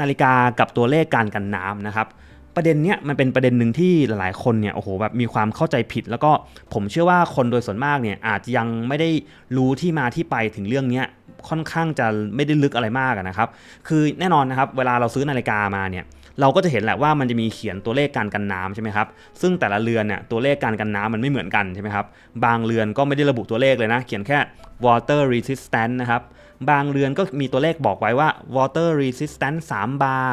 นาฬิกากับตัวเลขการกันน้ำนะครับประเด็นเนี้ยมันเป็นประเด็นหนึ่งที่หลายๆคนเนี่ยโอ้โหแบบมีความเข้าใจผิด แล้วก็ผมเชื่อว่าคนโดยส่วนมากเนี่ยอาจจะยังไม่ได้รู้ที่มาที่ไปถึงเรื่องเนี้ยค่อนข้างจะไม่ได้ลึกอะไรมากนะครับคือแน่นอนนะครับ เวลาเราซื้อนาฬิกามาเนี่ย เราก็จะเห็นแหละว่ามันจะมีเขียนตัวเลขการกันน้ำใช่ไหมครับซึ่งแต่ละเรือนเนี่ยตัวเลขการกันน้ำมันไม่เหมือนกันใช่ไหมครับบางเรือนก็ไม่ได้ระบุตัวเลขเลยนะ เขียนแค่ water resistant นะครับบางเรือนก็มีตัวเลขบอกไว้ว่า water resistance 3 bar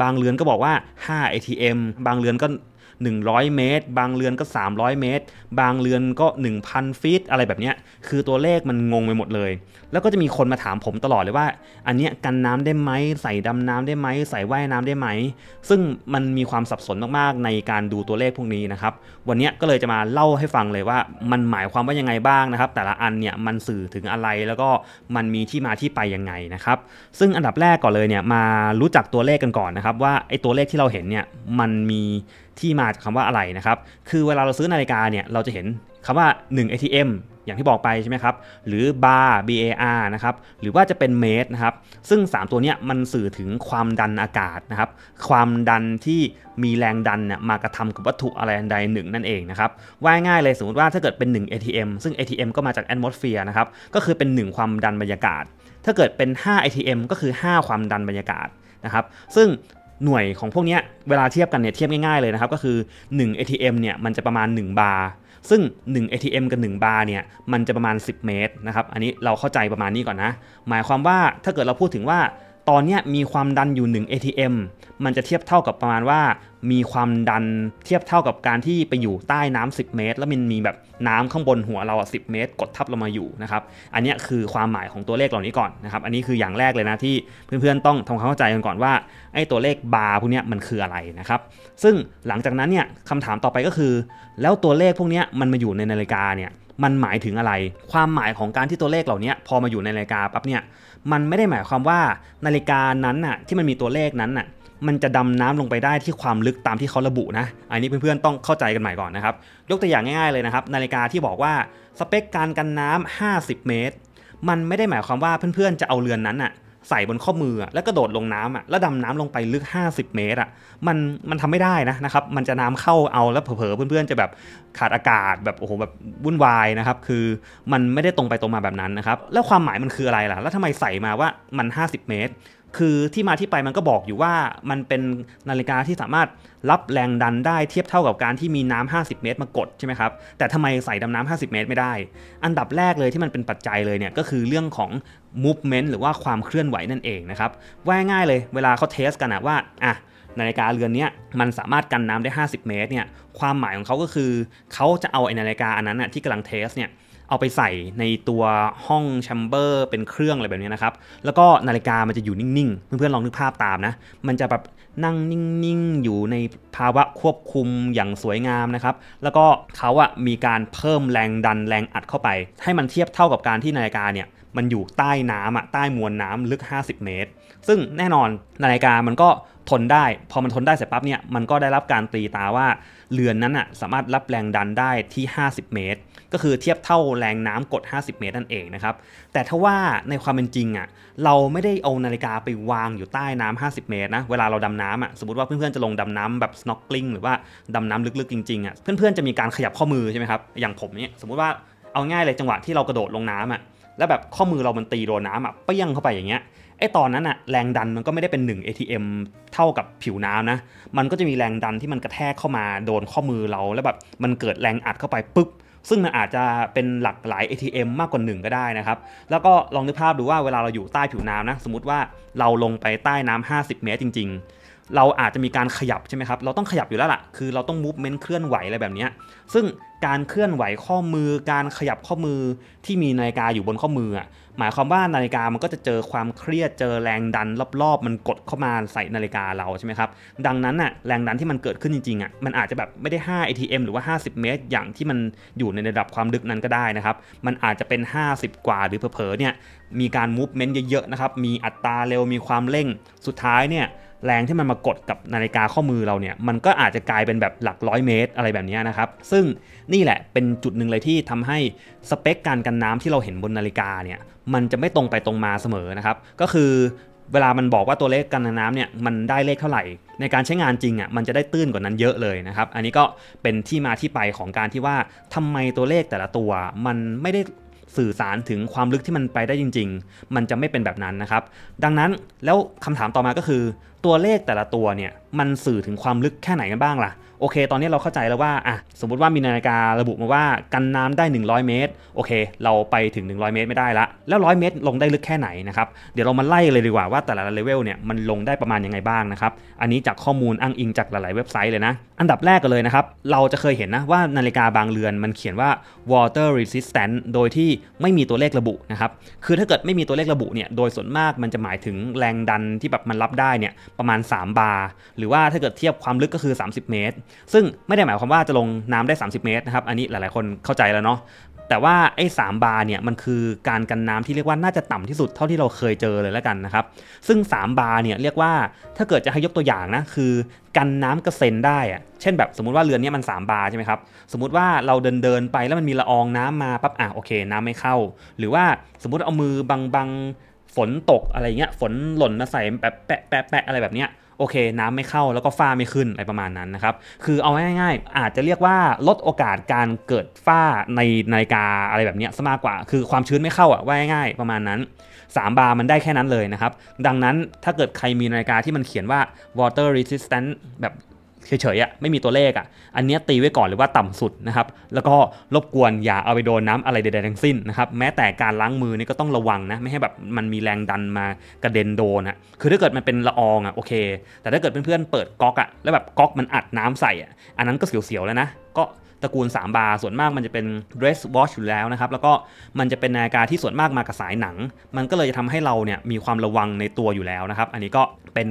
บางเรือนก็บอกว่า 5 ATM บางเรือนก็100 เมตร บางเรือนก็ 300 เมตร บางเรือนก็ 1,000ฟิตอะไรแบบนี้คือตัวเลขมันงงไปหมดเลย แล้วก็จะมีคนมาถามผมตลอดเลยว่าอันนี้กันน้ำได้ไหมใส่ดำน้ำได้ไหมใส่ว่ายน้ำได้ไหมซึ่งมันมีความสับสนมากๆ ในการดูตัวเลขพวกนี้นะครับวันนี้ก็เลยจะมาเล่าให้ฟังเลยว่า มันหมายความว่ายังไงบ้างนะครับ แต่ละอันเนี่ยมันสื่อถึงอะไรแล้วก็มันมีที่มาที่ไปยังไงนะครับซึ่งอันดับแรกก่อนเลยเนี่ยมารู้จักตัวเลขกันก่อนนะครับ ว่าไอ้ตัวเลขที่เราเห็นเนี่ยมันมีที่มาจากคำว่าอะไรนะครับ คือเวลาเราซื้อนาฬิกาเนี่ย เราจะเห็นคำว่า 1 ATM อย่างที่บอกไปใช่ไหมครับ หรือ bar bar นะครับ หรือว่าจะเป็นเมตรนะครับ ซึ่ง 3 ตัวนี้มันสื่อถึงความดันอากาศนะครับ ความดันที่มีแรงดันเนี่ยมากระทำกับวัตถุอะไรใดหนึ่งนั่นเองนะครับว่าง่ายเลยสมมติว่าถ้าเกิดเป็น 1 ATM ซึ่ง ATM ก็มาจาก atmosphere นะครับ ก็คือเป็น 1 ความดันบรรยากาศ ถ้าเกิดเป็น 5 ATM ก็คือ 5 ความดันบรรยากาศนะครับ ซึ่งหน่วยของพวกนี้เวลาเทียบกันเนี่ยเทียบง่ายๆเลยนะครับ ก็คือ 1 ATM เนี่ยมันจะประมาณ1บาร์ซึ่ง 1 ATM กับ1บาร์เนี่ยมันจะประมาณ 10 เมตรนะครับอันนี้เราเข้าใจประมาณนี้ก่อนนะ หมายความว่าถ้าเกิดเราพูดถึงว่าตอนนี้มีความดันอยู่ 1 ATM มันจะเทียบเท่ากับประมาณว่า มีความดันเทียบเท่ากับการที่ไปอยู่ใต้น้ำ 10 เมตร แล้วมันมีแบบน้ำข้างบนหัวเราอ่ะสิเมตร กดทับเรามาอยู่นะครับ อันนี้คือความหมายของตัวเลขเหล่านี้ก่อนนะครับ อันนี้คืออย่างแรกเลยนะที่เพื่อนๆต้องทำความเข้าใจกันก่อนว่าไอ้ตัวเลขบาร์พวกนี้มันคืออะไรนะครับ ซึ่งหลังจากนั้นเนี่ยคำถามต่อไปก็คือ แล้วตัวเลขพวกนี้มันมาอยู่ในนาฬิกาเนี่ยมันหมายถึงอะไรความหมายของการที่ตัวเลขเหล่านี้พอมาอยู่ในนาฬิกาปั๊บเนี่ยมันไม่ได้หมายความว่านาฬิกานั้นน่ะที่มันมีตัวเลขนั้นน่ะมันจะดำน้ำลงไปได้ที่ความลึกตามที่เขาระบุนะอันนี้เพื่อนๆต้องเข้าใจกันใหม่ก่อนนะครับ ยกตัวอย่างง่ายๆเลยนะครับ นาฬิกาที่บอกว่าสเปคการกันน้ำ 50 เมตร มันไม่ได้หมายความว่าเพื่อนๆจะเอาเรือนนั้นน่ะใส่บนข้อมือแล้วก็โดดลงน้ำอ่ะแล้วดำน้ำลงไปลึก50 เมตรอ่ะมันมันทำไม่ได้นะนะครับ มันจะน้ำเข้าเอาแล้วเผลอเพื่อนๆจะแบบขาดอากาศแบบโอ้โหแบบวุ่นวายนะครับ คือมันไม่ได้ตรงไปตรงมาแบบนั้นนะครับ แล้วความหมายมันคืออะไรล่ะ แล้วทำไมใส่มาว่ามัน 50 เมตรคือที่มาที่ไปมันก็บอกอยู่ว่ามันเป็นนาฬิกาที่สามารถรับแรงดันได้เทียบเท่ากับการที่มีน้ำ 50 เมตร มากดใช่ไหมครับแต่ทำไมใส่ดำน้ำ 50 เมตรไม่ได้ อันดับแรกเลยที่มันเป็นปัจจัยเลยเนี่ยก็คือเรื่องของ movement หรือว่าความเคลื่อนไหวนั่นเองนะครับว่าง่ายเลย เวลาเขาเทสกันนะว่าอ่ะนาฬิกาเรือนนี้มันสามารถกันน้ำได้ 50 เมตรเนี่ยความหมายของเขาก็คือเขาจะเอาไอ้นาฬิกาอันนั้นนะที่กำลังเทสเนี่ยเอาไปใส่ในตัวห้องแชมเบอร์ เป็นเครื่องอะไรแบบนี้นะครับ แล้วก็นาฬิกามันจะอยู่นิ่ง ๆ เพื่อนๆลองนึกภาพตามนะ มันจะแบบนั่งนิ่งๆอยู่ในภาวะควบคุมอย่างสวยงามนะครับ แล้วก็เขาอะมีการเพิ่มแรงดันแรงอัดเข้าไป ให้มันเทียบเท่ากับการที่นาฬิกาเนี่ยมันอยู่ใต้น้ำอะใต้มวลน้ำลึก50 เมตร ซึ่งแน่นอนนาฬิกามันก็ทนได้ พอมันทนได้เสร็จปั๊บเนี่ย มันก็ได้รับการตีตาว่าเรือนนั้นอ่ะสามารถรับแรงดันได้ที่ 50 เมตร ก็คือเทียบเท่าแรงน้ำกด 50 เมตรนั่นเองนะครับ แต่ถ้าว่าในความเป็นจริงอ่ะ เราไม่ได้เอานาฬิกาไปวางอยู่ใต้น้ำ 50 เมตรนะ เวลาเราดำน้ำอ่ะ สมมติว่าเพื่อนๆ จะลงดำน้ำแบบ snorkeling หรือว่าดำน้ำลึกๆจริงๆอ่ะ เพื่อนๆจะมีการขยับข้อมือใช่ไหมครับ อย่างผมเนี่ย สมมติว่าเอาง่ายเลยจังหวะที่เรากระโดดลงน้ำอ่ะ แล้วแบบข้อมือเรา มันตีโดนน้ำอ่ะเปี้ยงเข้าไปอย่างเงี้ยไอตอนนั้นอะแรงดันมันก็ไม่ได้เป็น 1 ATM เท่ากับผิวน้ำนะ มันก็จะมีแรงดันที่มันกระแทกเข้ามาโดนข้อมือเราแล้วแบบมันเกิดแรงอัดเข้าไปปุ๊บ ซึ่งมันอาจจะเป็นหลักหลาย ATM มากกว่า 1 ก็ได้นะครับ แล้วก็ลองนึกภาพดูว่าเวลาเราอยู่ใต้ผิวน้ำนะสมมติว่าเราลงไปใต้น้ำ 50 เมตรจริงๆเราอาจจะมีการขยับใช่ไหมครับ เราต้องขยับอยู่แล้วละ่ะ คือเราต้องมูฟเมนต์เคลื่อนไหวอะไรแบบนี้ ซึ่งการเคลื่อนไหวข้อมือ การขยับข้อมือ ที่มีนาฬิกาอยู่บนข้อมืออ่ะ หมายความว่านาฬิกามันก็จะเจอความเครียด เจอแรงดันรอบ ๆ มันกดเข้ามาใส่นาฬิกาเราใช่ไหมครับ ดังนั้นน่ะ แรงดันที่มันเกิดขึ้นจริงๆอ่ะ มันอาจจะแบบไม่ได้ 5 ATM หรือว่า50เมตรอย่างที่มันอยู่ในระดับความดึกนั้นก็ได้นะครับ มันอาจจะเป็น 50 กว่าหรือเผลอๆเนี่ย มีการมูฟเมนต์เยอะๆนะครับ มีอัตราเร็ว มีความเร่งสุดท้ายเนี่ยแรงที่มันมากดกับนาฬิกาข้อมือเราเนี่ยมันก็อาจจะกลายเป็นแบบหลักร้อยเมตรอะไรแบบนี้นะครับซึ่งนี่แหละเป็นจุดหนึ่งเลยที่ทำให้สเปคการกันน้ำที่เราเห็นบนนาฬิกาเนี่ยมันจะไม่ตรงไปตรงมาเสมอนะครับก็คือ เวลามันบอกว่าตัวเลขกันน้ำเนี่ยมันได้เลขเท่าไหร่ ในการใช้งานจริงอะ่ะมันจะได้ตื้นกว่านั้นเยอะเลยนะครับอันนี้ก็เป็นที่มาที่ไปของการที่ว่าทำไมตัวเลขแต่ละตัวมันไม่ได้สื่อสารถึงความลึกที่มันไปได้จริงๆ มันจะไม่เป็นแบบนั้นนะครับ ดังนั้นแล้วคำถามต่อมาก็คือ ตัวเลขแต่ละตัวเนี่ย มันสื่อถึงความลึกแค่ไหนกันบ้างล่ะโอเค ตอนนี้เราเข้าใจแล้วว่าอ่ะสมมติว่ามีนาฬิการะบุมาว่ากันน้ำได้ 100 เมตร โอเค เราไปถึง 100 เมตรไม่ได้ละ แล้ว100 เมตรลงได้ลึกแค่ไหนนะครับ เดี๋ยวเรามาไล่เลยดีกว่าว่าแต่ละเลเวลเนี่ยมันลงได้ประมาณยังไงบ้างนะครับ อันนี้จากข้อมูลอ้างอิงจากหลายๆเว็บไซต์เลยนะ อันดับแรกกันเลยนะครับ เราจะเคยเห็นนะว่านาฬิกาบางเรือนมันเขียนว่า water resistant โดยที่ไม่มีตัวเลขระบุนะครับ คือถ้าเกิดไม่มีตัวเลขระบุเนี่ย โดยส่วนมากมันจะหมายถึงแรงดันที่แบบมันรับได้เนี่ยประมาณ 3 บาร์ หรือว่าถ้าเกิดเทียบความลึกก็คือ 30 เมตรซึ่งไม่ได้หมายความว่าจะลงน้ำได้ 30 เมตรนะครับอันนี้หลายๆคนเข้าใจแล้วเนาะแต่ว่าไอ้สบาร์เนี่ยมันคือการกันน้ำที่เรียกว่าน่าจะต่ำที่สุดเท่าที่เราเคยเจอเลยแล้วกันนะครับซึ่ง3บาร์เนี่ยเรียกว่าถ้าเกิดจะให้ยกตัวอย่างนะคือกันน้ำกระเซ็นได้อะเช่นแบบสมมติว่าเรือนนี้มัน 3 บาร์ใช่ไหมครับสมมติว่าเราเดินเดินไปแล้วมันมีละอองน้ำมาปั๊บอ่ะโอเคน้ำไม่เข้า หรือว่าสมมติเอามือบังบังฝนตกอะไรเงี้ยฝนหล่นมาใส่แปะแปะแปะอะไรแบบเนี้ยโอเค น้ำไม่เข้าแล้วก็ฝ้าไม่ขึ้น อะไรประมาณนั้นนะครับ คือเอาง่ายๆ อาจจะเรียกว่าลดโอกาสการเกิดฝ้าในนาฬิกาอะไรแบบนี้ซะมากกว่า คือความชื้นไม่เข้าอ่ะว่าง่ายๆ ประมาณนั้น 3 บาร์มันได้แค่นั้นเลยนะครับ ดังนั้นถ้าเกิดใครมีนาฬิกาที่มันเขียนว่า water resistant แบบเฉยๆอ่ะไม่มีตัวเลขอ่ะ อันนี้ตีไว้ก่อนเลยว่าต่ำสุดนะครับแล้วก็รบกวนอย่าเอาไปโดนน้าอะไรใดๆทั้งสิ้นนะครับแม้แต่การล้างมือนี่ก็ต้องระวังนะไม่ให้แบบมันมีแรงดันมากระเด็นโดนอ่ะคือถ้าเกิดมันเป็นละอองอ่ะโอเค แต่ถ้าเกิดเพื่อนๆเปิดก๊อกอ่ะแล้วแบบก๊อกมันอัดน้ำใส่อ่ะอันนั้นก็เสียวๆแล้วนะก็ตระกูล 3 บาส่วนมากมันจะเป็น dress watch อยู่แล้วนะครับ แล้วก็มันจะเป็นนาฬิกาที่ส่วนมากมากับสายหนัง มันก็เลยจะทำให้เราเนี่ยมีความระวังในตัวอยู่แล้วนะครับ อันนี้ก็เป็น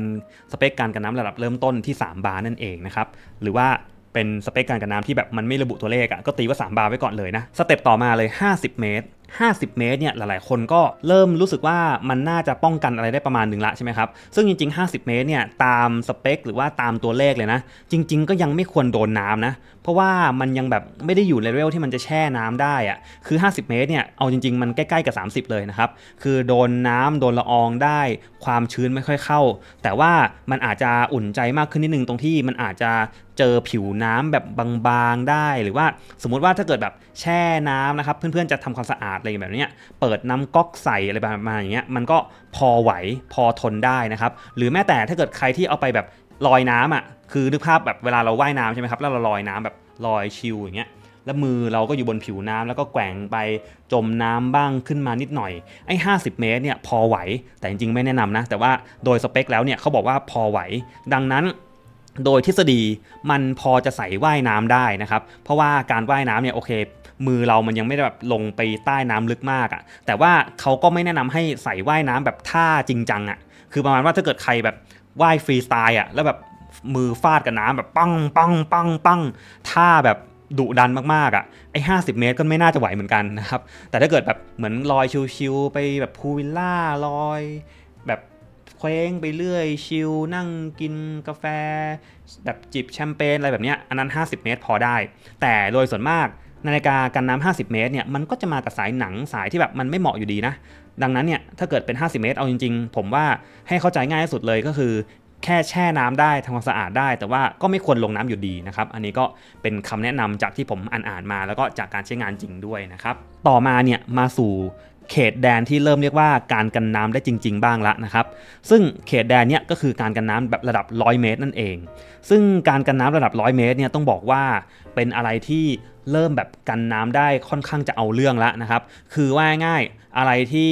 สเปคการกันน้ำระดับเริ่มต้นที่ 3 บานั่นเองนะครับหรือว่าเป็นสเปคการกันน้ำที่แบบ มันไม่ระบุตัวเลขอะ่ะก็ตีว่า 3 บาร์ไว้ก่อนเลยนะสเต็ปต่อมาเลย50 เมตร50 เมตรเนี่ยหลาย ๆ คนก็เริ่มรู้สึกว่ามันน่าจะป้องกันอะไรได้ ประมาณหนึ่งละใช่ไหมครับซึ่งจริงๆ50 เมตรเนี่ยตามสเปค หรือว่าตามตัวเลขเลยนะ จริง ๆ ก็ยังไม่ควรโดนน้ำนะเพราะว่ามันยังแบบไม่ได้อยู่เลเวลที่มันจะแช่น้ำได้อะคือ50 เมตรเนี่ยเอาจริงๆมันใกล้ๆกับ 30 เลยนะครับคือโดนน้ำโดนละอองได้ความชื้นไม่ค่อยเข้า แต่ว่ามันอาจจะอุ่นใจมากขึ้นนิดนึงตรงที่มันอาจจะเจอผิวน้ำแบบบางๆได้หรือว่าสมมุติว่าถ้าเกิดแบบแช่น้ำนะครับเพื่อนๆจะทำความสะอาดอะไรแบบนี้เปิดน้ำก๊อกใส่อะไรประมาณอย่างเงี้ยมันก็พอไหวพอทนได้นะครับหรือแม้แต่ถ้าเกิดใครที่เอาไปแบบลอยน้ำอ่ะคือนึกภาพแบบเวลาเราว่ายน้ำใช่ไหมครับแล้วเราลอยน้ำแบบลอยชิวอย่างเงี้ยแล้วมือเราก็อยู่บนผิวน้ำ แล้วก็แกว่งไปจมน้ำบ้างขึ้นมานิดหน่อยไอ้50 เมตรเนี่ยพอไหวแต่จริงๆไม่แนะนำนะแต่ว่าโดยสเปคแล้วเนี่ยเขาบอกว่าพอไหว ดังนั้น โดยทฤษฎีมันพอจะใส่ว่ายน้ำได้นะครับ เพราะว่าการว่ายน้ำเนี่ยโอเคมือเรามันยังไม่ได้แบบลงไปใต้น้ำลึกมากอะ่ะ แต่ว่าเขาก็ไม่แนะนำให้ใส่ว่ายน้ำแบบท่าจริงจังอะ่ะ คือประมาณว่าถ้าเกิดใครแบบว่ายฟรีสไตล์อ่ะ แล้วแบบมือฟาดกับน้ำแบบปังปังปังปังท่าแบบดุดันมากๆอะ่ะ ไอ้ห้เมตรก็ไม่น่าจะไหวเหมือนกันนะครับ แต่ถ้าเกิดแบบเหมือนลอยชิวๆไปแบบพูวิลล่าลอย แบบเคว้งไปเรื่อยชิล นั่งกินกาแฟแบบจิบแชมเปญอะไรแบบเนี้ยอันนั้น50 เมตรพอได้ แต่โดยส่วนมากนาฬิกากันน้ำ 50 เมตรเนี่ยมันก็จะมากับสายหนังสายที่แบบมันไม่เหมาะอยู่ดีนะ ดังนั้นเนี่ยถ้าเกิดเป็น 50 เมตรเอาจริง ๆ ผมว่าให้เข้าใจง่ายที่สุดเลยก็คือแค่แช่น้ำได้ทำความสะอาดได้ แต่ว่าก็ไม่ควรลงน้ำอยู่ดีนะครับอันนี้ก็เป็นคำแนะนำจากที่ผมอ่านมา แล้วก็จากการใช้งานจริงด้วยนะครับต่อมาเนี่ยมาสู่เขตแดนที่เริ่มเรียกว่าการกันน้ำได้จริง ๆบ้างละนะครับซึ่งเขตแดนเนี้ยก็คือการกันน้ำแบบระดับ100เมตรนั่นเอง ซึ่งการกันน้ำระดับ100เมตรเนี่ยต้องบอกว่าเป็นอะไรที่เริ่มแบบกันน้ำได้ค่อนข้างจะเอาเรื่องแล้วนะครับ คือว่าง่ายอะไรที่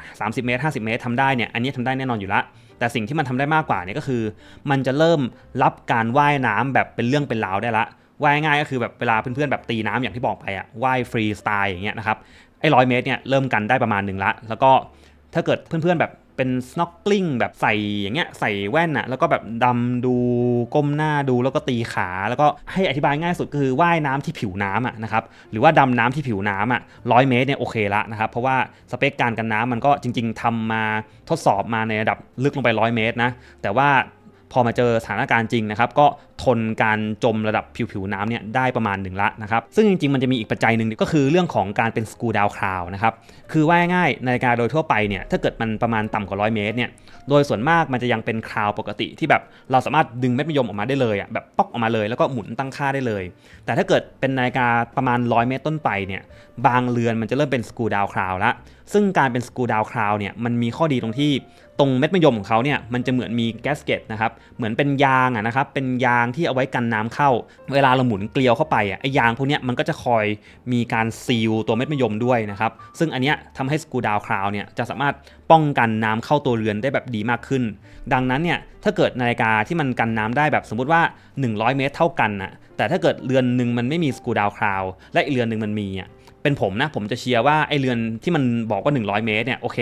30เมตร50 เมตรทำได้เนี่ย อันนี้ทำได้แน่นอนอยู่ละ แต่สิ่งที่มันทำได้มากกว่าเนี่ยก็คือ มันจะเริ่มรับการว่ายน้ำแบบเป็นเรื่องเป็นราวได้ละ ว่ายง่ายก็คือแบบเวลาเพื่อนๆแบบตีน้ำอย่างที่บอกไปอะว่ายฟรีสไตล์อย่างเงี้ยนะครับ ไอ้ร้อยเมตรเนี่ยเริ่มกันได้ประมาณหนึ่งละ แล้วก็ถ้าเกิดเพื่อนๆแบบเป็นสโนกลิ้งแบบใส่อย่างเงี้ยใส่แว่นอะแล้วก็แบบดำดูก้มหน้าดูแล้วก็ตีขา แล้วก็ให้อธิบายง่ายสุดคือว่ายน้ำที่ผิวน้ำอะนะครับหรือว่าดำน้ำที่ผิวน้ำอะร้อยเมตรเนี่ยโอเคละนะครับ เพราะว่าสเปคการกันน้ำมันก็จริงๆ ทำมาทดสอบมาในระดับลึกลงไปร้อยเมตรนะ แต่ว่าพอมาเจอสถานการณ์จริงนะครับก็ทนการจมระดับผิวผิวน้ำเนี่ยได้ประมาณหนึ่งละนะครับซึ่งจริงๆมันจะมีอีกปัจจัยหนึ่งก็คือเรื่องของการเป็นสกูดาวคลาวนะครับคือว่าง่ายนาฬิกาโดยทั่วไปเนี่ยถ้าเกิดมันประมาณต่ำกว่าร้อยเมตรเนี่ยโดยส่วนมากมันจะยังเป็นคลาวปกติที่แบบเราสามารถดึงเม็ดมิยมออกมาได้เลยอ่ะแบบป๊อกออกมาเลยแล้วก็หมุนตั้งค่าได้เลย แต่ถ้าเกิดเป็นนาฬิกาประมาณร้อยเมตรต้นไปเนี่ยบางเรือนมันจะเริ่มเป็นสกูดาวคลาวละซึ่งการเป็นสกูดาวคลาวเนี่ยมันมีข้อดีตรงที่ตรงเม็ดมะยมของเขาเนี่ยมันจะเหมือนมีแกสเกตนะครับเหมือนเป็นยางอะนะครับเป็นยางที่เอาไว้กันน้ำเข้า เวลาเราหมุนเกลียวเข้าไปอะไอยางพวกนี้มันก็จะคอยมีการซีลตัวเม็ดมะยมด้วยนะครับซึ่งอันเนี้ยทำให้สกูดาวคราวเนี่ยจะสามารถป้องกันน้ำเข้าตัวเรือนได้แบบดีมากขึ้น ดังนั้นเนี่ยถ้าเกิดนาฬิกาที่มันกันน้ำได้แบบสมมุติว่า 100 เมตรเท่ากัน่ะแต่ถ้าเกิดเรือนหนึ่งมันไม่มีสกูดาวคราวและอีกเรือนหนึ่งมันมีอ่ะเป็นผมนะ ผมจะเชียร์ว่าไอเรือนที่มันบอกว่า 100 เมตรเนี่ยโอเค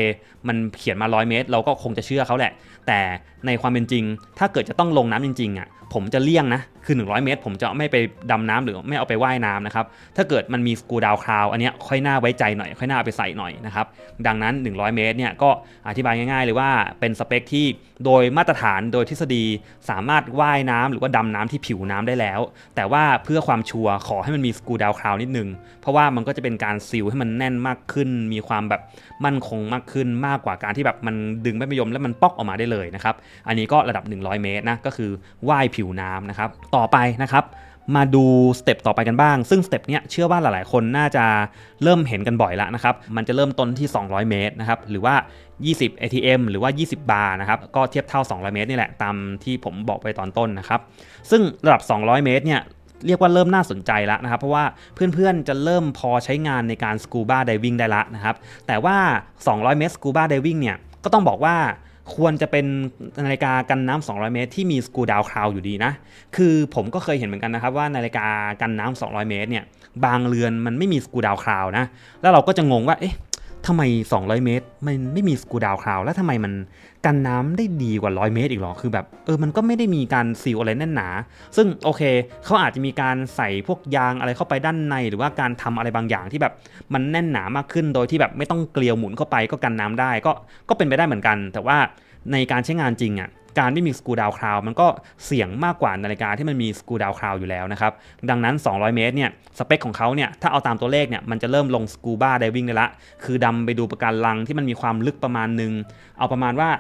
มันเขียนมา 100 เมตร เราก็คงจะเชื่อเขาแหละ แต่ในความเป็นจริง ถ้าเกิดจะต้องลงน้ำจริงๆอ่ะผมจะเลี่ยงนะคือ 100 เมตรผมจะไม่ไปดำน้ำหรือไม่เอาไปว่ายน้ำนะครับถ้าเกิดมันมีสกูดาวคลาวอันนี้ค่อยน่าไว้ใจหน่อย ค่อยน่าไปใส่หน่อยนะครับดังนั้น 100 เมตรเนี่ยก็อธิบายง่ายๆเลยว่าเป็นสเปคที่โดยมาตรฐานโดยทฤษฎีสามารถว่ายน้ำหรือว่าดำน้ำที่ผิวน้ำได้แล้ว แต่ว่าเพื่อความชัวร์ขอให้มันมีสกูดาวคลาวนิดนึง เพราะว่ามันก็จะเป็นการซิลให้มันแน่นมากขึ้น มีความแบบมั่นคงมากขึ้นมากกว่าการที่แบบมันดึงไม่ปยมแล้วมันป๊อกออกมาได้เลยนะครับอันนี้ก็ระดับ 100 เมตรนะก็คือว่ายผิวน้ำนะครับตต่อไปนะครับมาดูสเต็ปต่อไปกันบ้าง ซึ่งสเต็ปเนี้ยเชื่อว่าหลายๆคนน่าจะเริ่มเห็นกันบ่อยแล้วนะครับมันจะเริ่มต้นที่ 200 เมตรนะครับหรือว่า 20 ATM หรือว่า 20 บาร์นะครับก็เทียบเท่า 200 เมตรนี่แหละตามที่ผมบอกไปตอนต้นนะครับซึ่งระดับ 200 เมตรเนี่ยเรียกว่าเริ่มน่าสนใจแล้วนะครับเพราะว่าเพื่อนๆ จะเริ่มพอใช้งานในการสกูบ้าไดวิ่งได้ละนะครับแต่ว่า 200 เมตรสกูบ้าไดวิ่งเนี่ยก็ต้องบอกว่าควรจะเป็นนาฬิกากันน้ำ 200 เมตร ที่มีสกูดาวคราวอยู่ดีนะ คือผมก็เคยเห็นเหมือนกันนะครับว่านาฬิกากันน้ำ200 เมตร เนี่ย บางเรือนมันไม่มีสกูดาวคราวนะ แล้วเราก็จะงงว่าเอ๊ะทำไม200 เมตรมันไม่มีสกูดาวคราวแล้วทำไมมันกันน้ำได้ดีกว่า100 เมตรอีกหรอ คือแบบเออมันก็ไม่ได้มีการซีลอะไรแน่นหนาซึ่งโอเคเขาอาจจะมีการใส่พวกยางอะไรเข้าไปด้านใน หรือว่าการทำอะไรบางอย่างที่แบบมันแน่นหนามากขึ้นโดยที่แบบไม่ต้องเกลียวหมุนเข้าไปก็กันน้ำได้ก็ก็เป็นไปได้เหมือนกัน แต่ว่าในการใช้งานจริงอะ่ะ การไม่มีสกูดาวคลาวมันก็เสี่ยงมากกว่านาฬิกาที่มันมีสกูดาวคลาวอยู่แล้วนะครับ ดังนั้น 200 เมตรเนี่ย สเปคของเขาเนี่ย ถ้าเอาตามตัวเลขเนี่ย มันจะเริ่มลงสกูบ้าไดวิ่งได้ละ คือดำไปดูประการลังที่มันมีความลึกประมาณหนึ่ง เอาประมาณว่า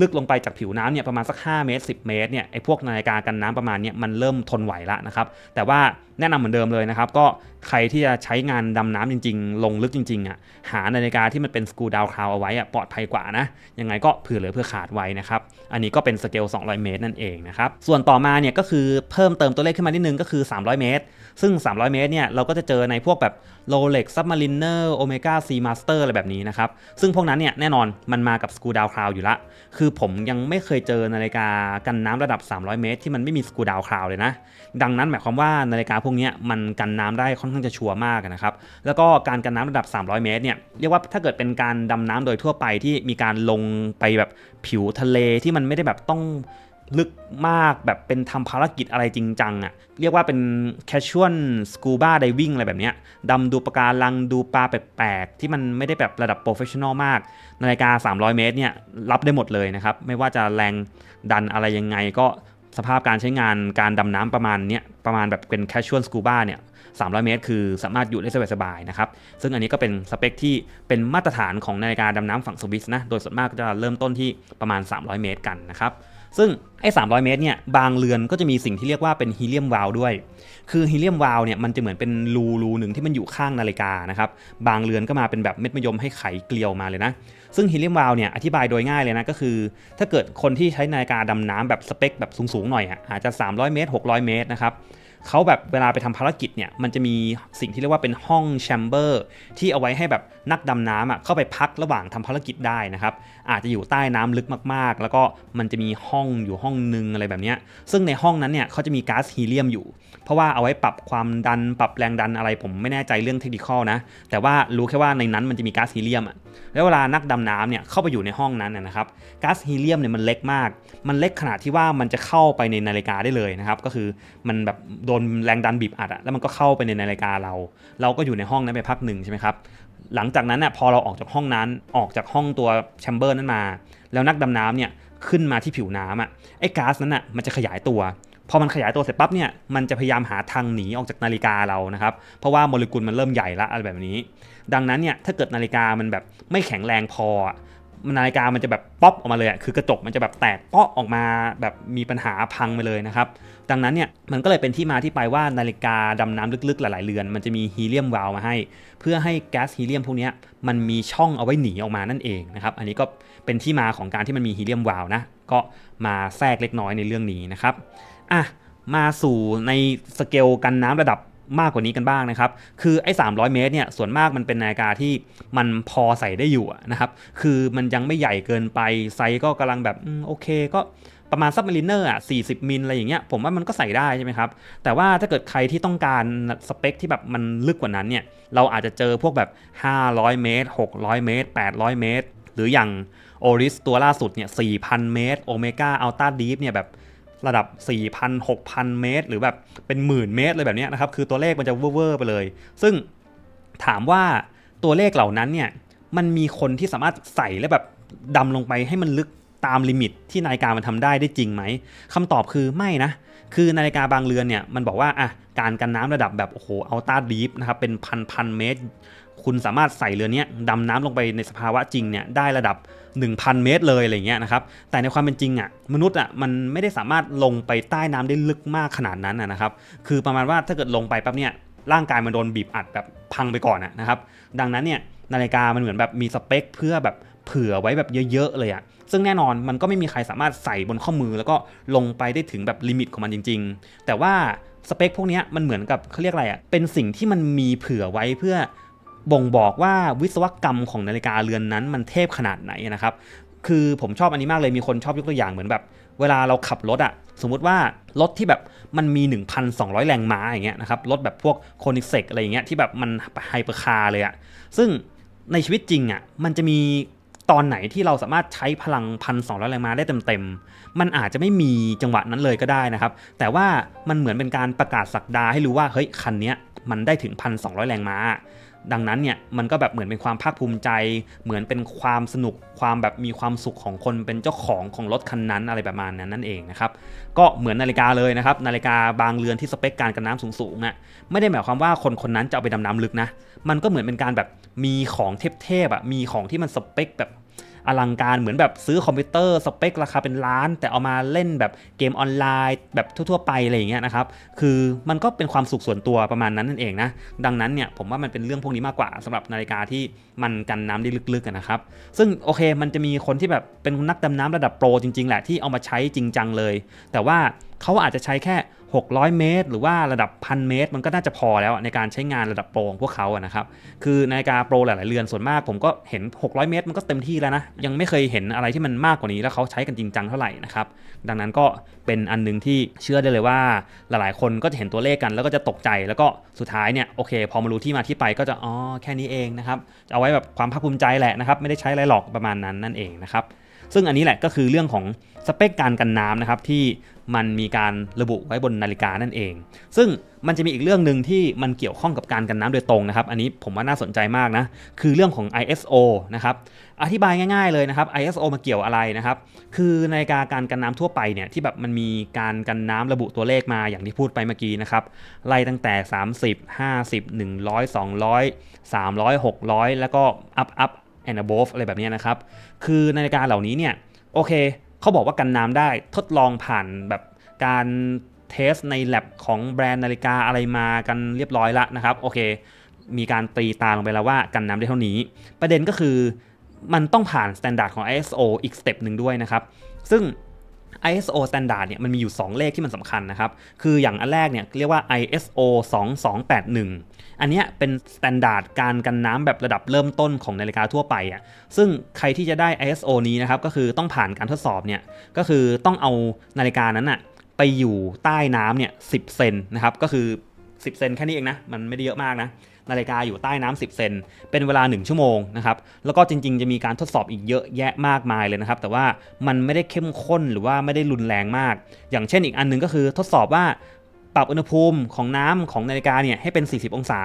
ลึกลงไปจากผิวน้ำเนี่ยประมาณสัก 5 เมตร 10 เมตรเนี่ย ไอ้พวกนาฬิกากันน้ำประมาณเนี่ยมันเริ่มทนไหวละนะครับ แต่ว่าแนะนำเหมือนเดิมเลยนะครับก็ใครที่จะใช้งานดำน้ำจริงๆ ลงลึกจริงๆอ่ะหานาฬิกาที่มันเป็นสกูดาวคลาวเอาไว้อ่ะปลอดภัยกว่านะ ยังไงก็เผื่อเหลือเพื่อขาดไว้นะครับ อันนี้ก็เป็นสเกล 200 เมตรนั่นเองนะครับ ส่วนต่อมาเนี่ยก็คือเพิ่มเติมตัวเลขขึ้นมานิดนึงก็คือ 300 เมตร ซึ่ง 300 เมตรเนี่ยเราก็จะเจอในพวกแบบโลกซับมารินเนอร์โอเมก้าซีมาสเตอร์อะไรแบบนี้นะครับซึ่งพวกนั้นเนี่ยแน่นอนมันมากับสกูดาวคลาวอยู่ละ คือผมยังไม่เคยเจอนาฬิกากันน้ำระดับ 300 เมตร ที่มันไม่มีสกูดาวคลาวเลยนะ ดังนั้นหมายความว่านาฬิกาพวกนี้มันกันน้ำได้ค่อนข้างจะชัวร์มากนะครับ แล้วก็การกันน้ำระดับ 300 เมตรเนี่ยเรียกว่าถ้าเกิดเป็นการดำน้ำโดยทั่วไปที่มีการลงไปแบบผิวทะเลที่มันไม่ได้แบบต้องลึกมากแบบเป็นทำภารกิจอะไรจริงจังอะ่ะเรียกว่าเป็นแคชชวลสกูบ้าไดวิ่งอะไรแบบเนี้ยดำดูปลาการังดูปลาแปลกๆที่มันไม่ได้แบบระดับโปรเฟชชั่นอลมากนาฬิกา 300 เมตรเนี่ยรับได้หมดเลยนะครับไม่ว่าจะแรงดันอะไรยังไงก็สภาพการใช้งานการดำน้ำประมาณเนี้ยประมาณแบบเป็นแคชชวลสกูบ้าเนี่ย300 เมตรคือสามารถอยู่ได้สบายๆนะครับ ซึ่งอันนี้ก็เป็นสเปคที่เป็นมาตรฐานของนาฬิกาดำน้ำฝั่งสวิสนะ โดยส่วนมากก็จะเริ่มต้นที่ประมาณ 300 เมตรกันนะครับซึ่งไอ้300 เมตรเนี่ยบางเรือนก็จะมีสิ่งที่เรียกว่าเป็นฮีเลียมวาลด้วย คือฮีเลียมวาลเนี่ยมันจะเหมือนเป็นรูรูหนึ่งที่มันอยู่ข้างนาฬิกานะครับบางเรือนก็มาเป็นแบบเม็ดมะยมให้ไขเกลียวมาเลยนะ ซึ่งฮีเลียมวาลเนี่ยอธิบายโดยง่ายเลยนะก็คือ ถ้าเกิดคนที่ใช้นาฬิกาดำน้ำแบบสเปคแบบสูง ๆ หน่อยะอาจจะ 300 เมตร 600 เมตรนะครับเขาแบบเวลาไปทำภารกิจเนี่ย มันจะมีสิ่งที่เรียกว่าเป็นห้องแชมเบอร์ที่เอาไว้ให้แบบนักดำน้ำอ่ะเข้าไปพักระหว่างทำภารกิจได้นะครับอาจจะอยู่ใต้น้ำลึกมากๆ แล้วก็มันจะมีห้องอยู่ห้องนึงอะไรแบบนี้ ซึ่งในห้องนั้นเนี่ยเขาจะมีก๊าซฮีเลียมอยู่เพราะว่าเอาไว้ปรับความดันปรับแรงดันอะไรผมไม่แน่ใจเรื่องเทคนิคนะ แต่ว่ารู้แค่ว่าในนั้นมันจะมีก๊าซฮีเลียมอ่ะแล้วเวลานักดำน้ำเนี่ยเข้าไปอยู่ในห้องนั้นนะครับก๊าซฮีเลียมเนี่ยมันเล็กมาก มันเล็กขนาดที่ว่ามันจะเข้าไปในนาฬิกาได้เลยนะครับก็คือมันแบบโดนแรงดันบีบอัดอะแล้วมันก็เข้าไปในนาฬิกาเรา เราก็อยู่ในห้องนั้นไปพักหนึ่งใช่ไหมครับหลังจากนั้นน่ยพอเราออกจากห้องนั้นออกจากห้องตัวแชมเบอร์นั้นมาแล้วนักดำน้ำเนี่ยขึ้นมาที่ผิวน้ำอะไอ้ก๊าซนั้นอะมันจะขยายตัวพอมันขยายตัวเสร็จปั๊บเนี่ยมันจะพยายามหาทางหนีออกจากนาฬิกาเรานะครับเพราะว่าโมเลกุลมันเริ่มใหญ่ละอะไรแบบนี้ดังนั้นเนี่ยถ้าเกิดนาฬิกามันแบบไม่แข็งแรงพอนาฬิกามันจะแบบป๊อปออกมาเลยคือกระจกมันจะแบบแตกเปาะออกมาแบบมีปัญหาพังไปเลยนะครับดังนั้นเนี่ยมันก็เลยเป็นที่มาที่ไปว่านาฬิกาดำน้ำลึกๆ หลายๆเรือนมันจะมีฮีเลียมวาล์วมาให้ เพื่อให้แก๊สฮีเลียมพวกนี้มันมีช่องเอาไว้หนีออกมานั่นเองนะครับอันนี้ก็เป็นที่มาของการที่มันมีฮีเลียมวาล์วนะก็มาแทรกเล็กน้อยในเรื่องนี้นะครับอ่ะมาสู่ในสเกลกันน้ำระดับมากกว่านี้กันบ้างนะครับ คือไอ้300 เมตรเนี่ยส่วนมากมันเป็นนาฬิกาที่มันพอใส่ได้อยู่นะครับ คือมันยังไม่ใหญ่เกินไป ไซส์ก็กำลังแบบโอเคก็ประมาณซับมารินเนอร์อ่ะ40 มิลอะไรอย่างเงี้ยผมว่ามันก็ใส่ได้ใช่ไหมครับ แต่ว่าถ้าเกิดใครที่ต้องการสเปคที่แบบมันลึกกว่านั้นเนี่ยเราอาจจะเจอพวกแบบ 500 เมตร 600 เมตร 800 เมตร หรืออย่างโอริสตัวล่าสุดเนี่ย4,000 เมตรโอเมก้าอัลต้าดีฟเนี่ยแบบระดับ 4,000 6,000 เมตร หรือแบบ เป็นหมื่นเมตร เลยแบบนี้นะครับ คือตัวเลขมันจะเวอร์ไปเลย ซึ่งถามว่าตัวเลขเหล่านั้นเนี่ย มันมีคนที่สามารถใส่และแบบ ดำลงไปให้มันลึกตามลิมิตที่นาฬิกามันทำได้ได้จริงไหมคำตอบคือไม่นะ คือนาฬิกาบางเรือนเนี่ยมันบอกว่า อ่ะ การกันน้ำระดับแบบโอ้โหเอาต้าดีฟนะครับ เป็นพันพันเมตรคุณสามารถใส่เรือนี้ดำน้ำลงไปในสภาวะจริงเนี่ยได้ระดับ 1,000 เมตรเลยอะไรเงี้ยนะครับ แต่ในความเป็นจริงอ่ะมนุษย์อ่ะมันไม่ได้สามารถลงไปใต้น้ำได้ลึกมากขนาดนั้นนะครับ คือประมาณว่าถ้าเกิดลงไปปั๊บเนี่ยร่างกายมันโดนบีบอัดแบบพังไปก่อนนะครับ ดังนั้นเนี่ยนาฬิกามันเหมือนแบบมีสเปคเพื่อแบบเผื่อไว้แบบเยอะ ๆ เลยอ่ะ ซึ่งแน่นอนมันก็ไม่มีใครสามารถใส่บนข้อมือ แล้วก็ลงไปได้ถึงแบบลิมิตของมันจริง ๆ แต่ว่าสเปคพวกนี้มันเหมือนกับเขาเรียกอะไรอ่ะ เป็นสิ่งที่มันมีเผื่อไว้เพื่อบ่งบอกว่าวิศวกรรมของนาฬิกาเรือนนั้นมันเทพขนาดไหนนะครับ คือผมชอบอันนี้มากเลยมีคนชอบยกตัวอย่างเหมือนแบบ เวลาเราขับรถอะสมมุติว่ารถที่แบบมันมี 1,200 แรงม้าอย่างเงี้ยนะครับ รถแบบพวกโคนิเซกอะไรอย่างเงี้ยที่แบบมันไฮเปอร์คาร์เลยอะซึ่งในชีวิตจริงอะมันจะมีตอนไหนที่เราสามารถใช้พลัง 1,200แรงม้าได้เต็มๆมันอาจจะไม่มีจังหวะนั้นเลยก็ได้นะครับ แต่ว่ามันเหมือนเป็นการประกาศสักดาให้รู้ว่า เฮ้ย คันนี้มันได้ถึง 1,200แรงม้าดังนั้นเนี่ยมันก็แบบเหมือนเป็นความภาคภูมิใจ เหมือนเป็นความสนุกความแบบมีความสุขของคนเป็นเจ้าของของรถคันนั้นอะไรประมาณนั้นนั่นเองนะครับก็เหมือนนาฬิกาเลยนะครับนาฬิกาบางเรือนที่สเปคการกันน้ำสูงๆนะ่ะไม่ได้หมายความว่าคนคนนั้นจะเอาไปดำน้ำลึกนะมันก็เหมือนเป็นการแบบมีของเทพๆอ่ะมีของที่มันสเปคแบบอลังการเหมือนแบบซื้อคอมพิวเตอร์สเปคราคาเป็นล้าน แต่เอามาเล่นแบบเกมออนไลน์ แบบทั่วๆไปอะไรอย่างเงี้ยนะครับคือมันก็เป็นความสุขส่วนตัวประมาณนั้นนั่นเองนะดังนั้นเนี่ยผมว่ามันเป็นเรื่องพวกนี้มากกว่าสำหรับนาฬิกาที่มันกันน้ำได้ลึกๆนะครับซึ่งโอเค มันจะมีคนที่แบบเป็นนักดำน้ำระดับโปรจริงๆแหละที่เอามาใช้จริงจังเลย แต่ว่าเขาอาจจะใช้แค่ 600 เมตร หรือว่าระดับพันเมตร มันก็น่าจะพอแล้วในการใช้งานระดับโปรของพวกเขาอะนะครับ คือนาฬิกาโปรหลาย ๆเรือนส่วนมากผมก็เห็น 600 เมตร มันก็เต็มที่แล้วนะ ยังไม่เคยเห็นอะไรที่มันมากกว่านี้ แล้วเขาใช้กันจริงจังเท่าไหร่นะครับ ดังนั้นก็เป็นอันนึงที่เชื่อได้เลยว่า หลายๆ คนก็จะเห็นตัวเลขกันแล้วก็จะตกใจแล้วก็สุดท้ายเนี่ยโอเค พอมารู้ที่มาที่ไปก็จะ อ๋อแค่นี้เองนะครับ เอาไว้แบบความภาคภูมิใจแหละนะครับ ไม่ได้ใช้อะไรหรอกประมาณนั้นนั่นเองนะครับซึ่งอันนี้แหละก็คือเรื่องของสเปคการกันน้ำนะครับที่มันมีการระบุไว้บนนาฬิกานั่นเอง ซึ่งมันจะมีอีกเรื่องหนึ่งที่มันเกี่ยวข้องกับการกันน้ำโดยตรงนะครับ อันนี้ผมว่าน่าสนใจมากนะคือเรื่องของ ISO นะครับอธิบายง่ายๆเลยนะครับ ISO มาเกี่ยวอะไรนะครับ คือนาฬิกาการกันน้ำทั่วไปเนี่ยที่แบบมันมีการกันน้ำระบุตัวเลขมาอย่างที่พูดไปเมื่อกี้นะครับไล่ตั้งแต่ 30 50 100 200 300 600 แล้วก็อัพอัพ and above อะไรแบบนี้นะครับ คือนาฬิกาเหล่านี้เนี่ยโอเคเขาบอกว่ากันน้ำได้ทดลองผ่านแบบการเทสใน l a บของแบรนด์ นาฬิกาอะไรมากันเรียบร้อยละนะครับ โอเค มีการตีตาลงไปแล้วว่ากันน้ำได้เท่านี้ ประเด็นก็คือมันต้องผ่านมาตรฐานของ ISO อีกสเต็ปหนึ่งด้วยนะครับ ซึ่ง ISO standard เนี่ยมันมีอยู่ 2 เลขที่มันสำคัญนะครับ คืออย่างอันแรกเนี่ยเรียกว่า ISO 2281 อันนี้เป็น standard การกันน้ำแบบระดับเริ่มต้นของนาฬิกาทั่วไปอะ่ะซึ่งใครที่จะได้ ISO นี้นะครับก็คือต้องผ่านการทดสอบเนี่ยก็คือต้องเอานาฬิกานั้นอะ่ะไปอยู่ใต้น้ำเนี่ย10 เซนนะครับก็คือ 10 เซนแค่นี้เองนะ มันไม่ได้เยอะมากนะนาฬิกาอยู่ใต้น้ำ10เซนเป็นเวลา 1 ชั่วโมงนะครับแล้วก็จริงๆ จะมีการทดสอบอีกเยอะแยะมากมายเลยนะครับ แต่ว่ามันไม่ได้เข้มข้นหรือว่าไม่ได้รุนแรงมาก อย่างเช่นอีกอันนึงก็คือทดสอบว่าปรับอุณหภูมิของน้ำของนาฬิกาเนี่ย ให้เป็น 40 องศา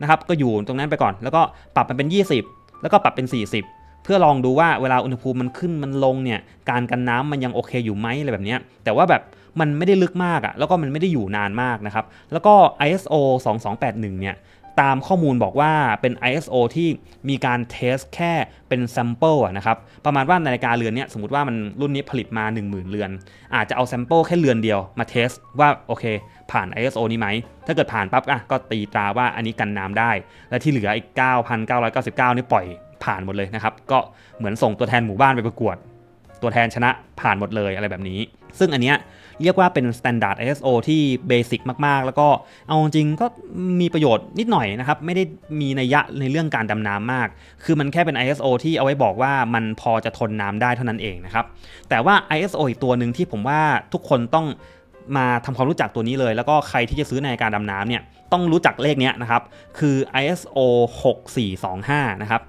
นะครับก็อยู่ตรงนั้นไปก่อน แล้วก็ปรับมันเป็น 20 แล้วก็ปรับเป็น 40 เพื่อลองดูว่าเวลาอุณหภูมิมันขึ้นมันลงเนี่ยการกันน้ำมันยังโอเคอยู่ไหมอะไรแบบนี้แต่ว่าแบบมันไม่ได้ลึกมากอะ่ะแล้วก็มันไม่ได้อยู่นานมากนะครับแล้วก็ ISO 2281เนี่ยตามข้อมูลบอกว่าเป็น ISO ที่มีการเทสแค่เป็นแซมเปิลนะครับประมาณว่านาฬิกาเรือนนี้สมมติว่ามันรุ่นนี้ผลิตมา 10,000 เรือน อาจจะเอาแซมเปิลแค่เรือนเดียวมาเทสว่าโอเคผ่าน ISO นี้ไหม ถ้าเกิดผ่านปั๊บอ่ะก็ตีตราว่าอันนี้กันน้ำได้ และที่เหลืออีก 9,999 นี่ปล่อยผ่านหมดเลยนะครับ ก็เหมือนส่งตัวแทนหมู่บ้านไปประกวด ตัวแทนชนะผ่านหมดเลยอะไรแบบนี้ ซึ่งอันเนี้ยเรียกว่าเป็นมาตรฐาน ISO ที่เบสิกมากๆ แล้วก็เอาจริงก็มีประโยชน์นิดหน่อยนะครับ ไม่ได้มีนัยยะในเรื่องการดำน้ำมาก คือมันแค่เป็น ISO ที่เอาไว้บอกว่ามันพอจะทนน้ำได้เท่านั้นเองนะครับ แต่ว่า ISO อีกตัวหนึ่งที่ผมว่าทุกคนต้องมาทำความรู้จักตัวนี้เลย แล้วก็ใครที่จะซื้อในการดำน้ำเนี่ยต้องรู้จักเลขนี้นะครับ คือ ISO 6425นะครับ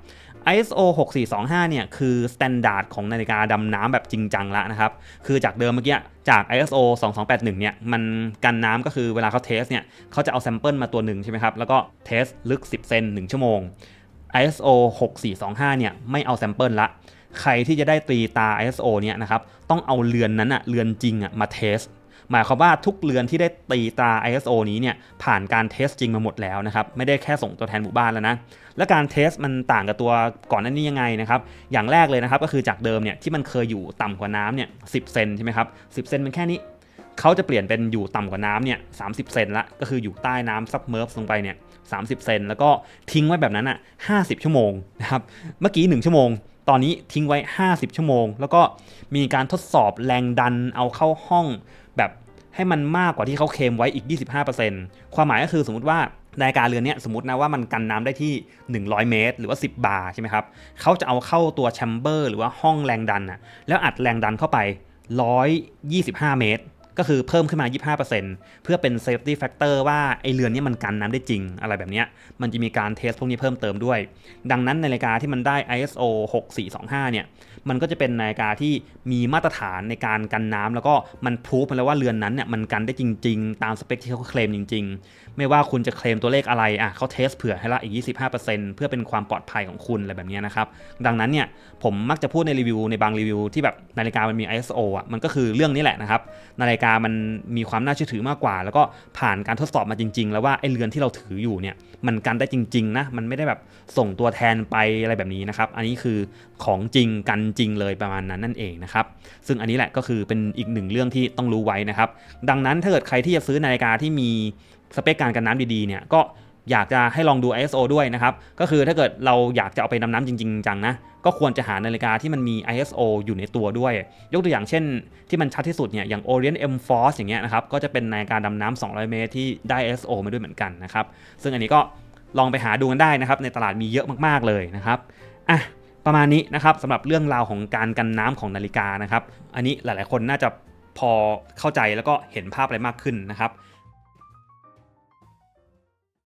ISO 6425 เนี่ยคือมาตรฐานของนาฬิกาดำน้ำแบบจริงจังละนะครับคือจากเดิมเมื่อกี้จาก ISO 2281 เนี่ยมันกันน้ำก็คือเวลาเขาเทสเนี่ยเขาจะเอาแซมเปิลมาตัวหนึ่งใช่ไหมครับแล้วก็เทสลึก 10 เซน1ชั่วโมง ISO 6425 เนี่ยไม่เอาแซมเปิลละใครที่จะได้ตีตา ISO เนี่ยนะครับต้องเอาเรือนนั้นอะเรือนจริงอะมาเทสหมายความว่าทุกเรือนที่ได้ตีตรา ISO นี้เนี่ยผ่านการเทสจริงมาหมดแล้วนะครับไม่ได้แค่ส่งตัวแทนหมู่บ้านแล้วนะและการเทสมันต่างกับตัวก่อนหน้านี้ยังไงนะครับอย่างแรกเลยนะครับก็คือจากเดิมเนี่ยที่มันเคยอยู่ต่ำกว่าน้ำเนี่ยสิเซนใช่ไหมครับสิเซนมันแค่นี้เขาจะเปลี่ยนเป็นอยู่ต่ำกว่าน้ำเนี่ยสาเซนละก็คืออยู่ใต้น้ำซับเมิร์ฟลงไปเนี่ยสาเซนแล้วก็ทิ้งไว้แบบนั้นอ่ะห้ชั่วโมงนะครับเมื่อกี้1ชั่วโมงตอนนี้ทิ้งไว้ 50 ชั่วโมง แล้วก็มีการทดสอบแรงดันเอาเข้าห้องให้มันมากกว่าที่เขาเคมไว้อีก 25%ความหมายก็คือสมมติว่านาฬิกาเรือนนี้สมมตินะว่ามันกันน้ำได้ที่ 100 เมตร หรือว่า 10 บาร์ใช่ไหมครับ เขาจะเอาเข้าตัวแชมเบอร์หรือว่าห้องแรงดันอะแล้วอัดแรงดันเข้าไป 125 เมตรก็คือเพิ่มขึ้นมา 25%เพื่อเป็น safety factor ว่าไอเรือนนี้มันกันน้ำได้จริง อะไรแบบนี้ มันจะมีการเทส พวกนี้เพิ่มเติมด้วย ดังนั้นในนาฬิกาที่มันได้ ISO 6425 เนี่ย มันก็จะเป็นนาฬิกาที่มีมาตรฐานในการกันน้ำแล้วก็มันพูฟมาแล้วว่าเรือนนั้นเนี่ย มันกันได้จริง ๆ ตามสเปคที่เขาเคลมจริง ๆ ไม่ว่าคุณจะเคลมตัวเลขอะไร อ่ะเขาเทสเผื่อให้ละอีก 25%เพื่อเป็นความปลอดภัยของคุณอะไรแบบนี้นะครับ ดังนั้นเนี่ย ผมมักจะพูดในรีวิว ในบางรีวิวที่แบบนาฬิกามันมี ISO อ่ะมันก็คือเรื่องนี้แหละนะครับนาฬิกาามันมีความน่าเชื่อถือมากกว่า แล้วก็ผ่านการทดสอบมาจริงๆ แล้วว่าไอ้เรือนที่เราถืออยู่เนี่ยมันกันได้จริงๆนะมันไม่ได้แบบส่งตัวแทนไปอะไรแบบนี้นะครับอันนี้คือของจริงกันจริงเลยประมาณนั้นนั่นเองนะครับซึ่งอันนี้แหละก็คือเป็นอีกหนึ่งเรื่องที่ต้องรู้ไว้นะครับ ดังนั้นถ้าเกิดใครที่จะซื้อนาฬิกาที่มีสเปคการกันน้ำดีๆเนี่ยก็อยากจะให้ลองดู ISO ด้วยนะครับ ก็คือถ้าเกิดเราอยากจะเอาไปดำน้ำจริงๆ จังนะ ก็ควรจะหานาฬิกาที่มันมี ISO อยู่ในตัวด้วย ยกตัวอย่างเช่นที่มันชัดที่สุดเนี่ย อย่าง Orient M Force อย่างเงี้ยนะครับ ก็จะเป็นนาฬิกาดำน้ำ 200 เมตรที่ได้ ISO มาด้วยเหมือนกันนะครับ ซึ่งอันนี้ก็ลองไปหาดูกันได้นะครับ ในตลาดมีเยอะมากๆเลยนะครับ อ่ะ ประมาณนี้นะครับสำหรับเรื่องราวของการกันน้ำของนาฬิกานะครับ อันนี้หลายๆ คนน่าจะพอเข้าใจแล้วก็เห็นภาพอะไรมากขึ้นนะครับ